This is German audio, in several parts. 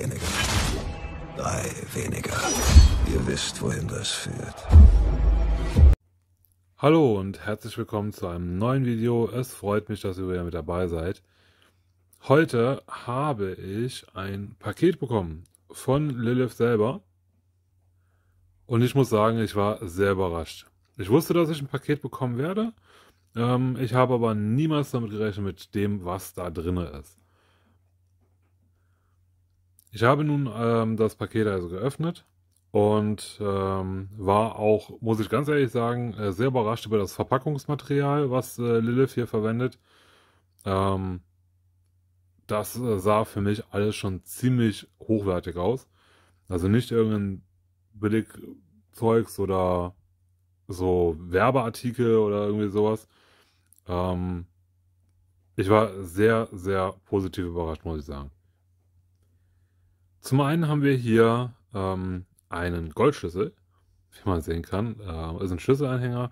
weniger. Drei weniger. Ihr wisst, wohin das führt. Hallo und herzlich willkommen zu einem neuen Video. Es freut mich, dass ihr wieder mit dabei seid. Heute habe ich ein Paket bekommen von Lilith selber. Und ich muss sagen, ich war sehr überrascht. Ich wusste, dass ich ein Paket bekommen werde. Ähm, ich habe aber niemals damit gerechnet mit dem, was da drin ist. Ich habe nun ähm, das Paket also geöffnet und ähm, war auch, muss ich ganz ehrlich sagen, äh, sehr überrascht über das Verpackungsmaterial, was äh, Lilith hier verwendet. Ähm, das äh, sah für mich alles schon ziemlich hochwertig aus. Also nicht irgendein Billigzeugs oder so Werbeartikel oder irgendwie sowas. Ähm, ich war sehr, sehr positiv überrascht, muss ich sagen. Zum einen haben wir hier ähm, einen Goldschlüssel, wie man sehen kann. Äh, ist ein Schlüsselanhänger,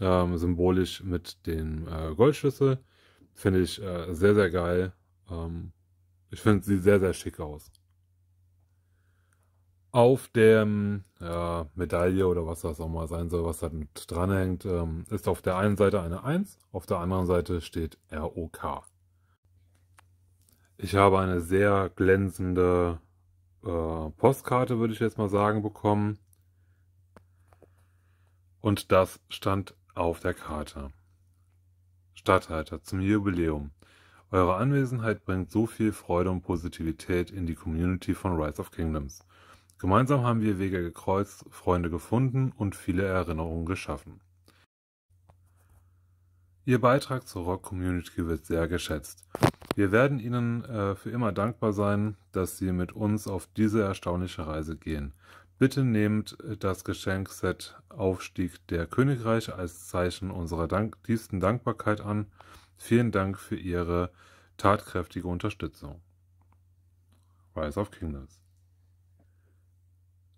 äh, symbolisch mit dem äh, Goldschlüssel. Finde ich äh, sehr, sehr geil. Ähm, ich finde, sieht sehr, sehr schick aus. Auf der äh, Medaille oder was das auch mal sein soll, was da mit dran hängt, ähm, ist auf der einen Seite eine 1, auf der anderen Seite steht ROK. Ich habe eine sehr glänzende äh, Postkarte, würde ich jetzt mal sagen, bekommen. Und das stand auf der Karte. Stadthalter zum Jubiläum. Eure Anwesenheit bringt so viel Freude und Positivität in die Community von Rise of Kingdoms. Gemeinsam haben wir Wege gekreuzt, Freunde gefunden und viele Erinnerungen geschaffen. Ihr Beitrag zur Rock-Community wird sehr geschätzt wir werden Ihnen äh, für immer dankbar sein, dass Sie mit uns auf diese erstaunliche Reise gehen. Bitte nehmt äh, das Geschenkset Aufstieg der Königreiche als Zeichen unserer dank tiefsten Dankbarkeit an. Vielen Dank für Ihre tatkräftige Unterstützung. Rise of Kingdoms.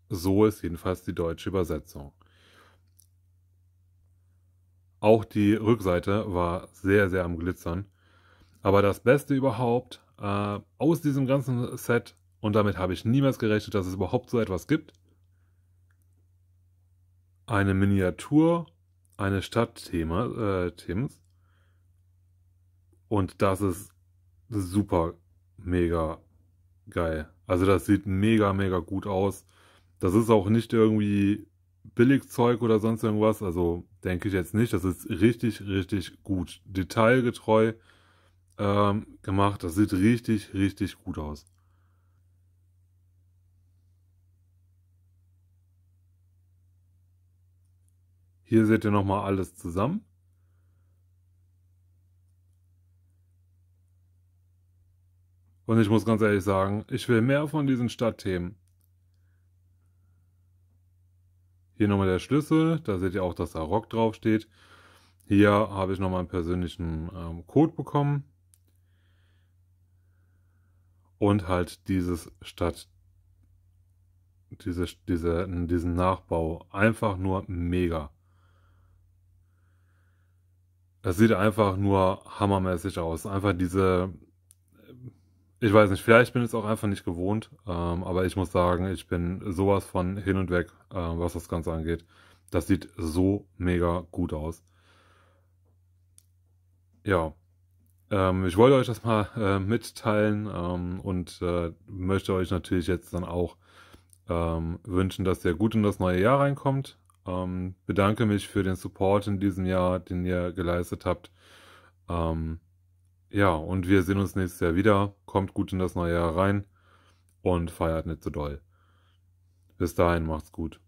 So ist jedenfalls die deutsche Übersetzung. Auch die Rückseite war sehr, sehr am Glitzern. Aber das Beste überhaupt äh, aus diesem ganzen Set, und damit habe ich niemals gerechnet, dass es überhaupt so etwas gibt, eine Miniatur eines Stadtthemas. Äh, und das ist super, mega geil. Also das sieht mega, mega gut aus. Das ist auch nicht irgendwie Billigzeug oder sonst irgendwas. Also denke ich jetzt nicht. Das ist richtig, richtig gut. Detailgetreu ähm, gemacht. Das sieht richtig, richtig gut aus. Hier seht ihr nochmal alles zusammen. Und ich muss ganz ehrlich sagen, ich will mehr von diesen Stadtthemen. Hier nochmal der Schlüssel, da seht ihr auch, dass da Rock draufsteht. Hier habe ich nochmal einen persönlichen ähm, Code bekommen und halt dieses Stadt, diese, diese, diesen Nachbau. Einfach nur mega. Das sieht einfach nur hammermäßig aus. Einfach diese, ich weiß nicht, vielleicht bin ich es auch einfach nicht gewohnt, ähm, aber ich muss sagen, ich bin sowas von hin und weg, äh, was das Ganze angeht. Das sieht so mega gut aus. Ja, ähm, ich wollte euch das mal äh, mitteilen ähm, und äh, möchte euch natürlich jetzt dann auch ähm, wünschen, dass ihr gut in das neue Jahr reinkommt. Ähm, bedanke mich für den Support in diesem Jahr, den ihr geleistet habt. Ähm, ja, und wir sehen uns nächstes Jahr wieder. Kommt gut in das neue Jahr rein und feiert nicht so doll. Bis dahin, macht's gut.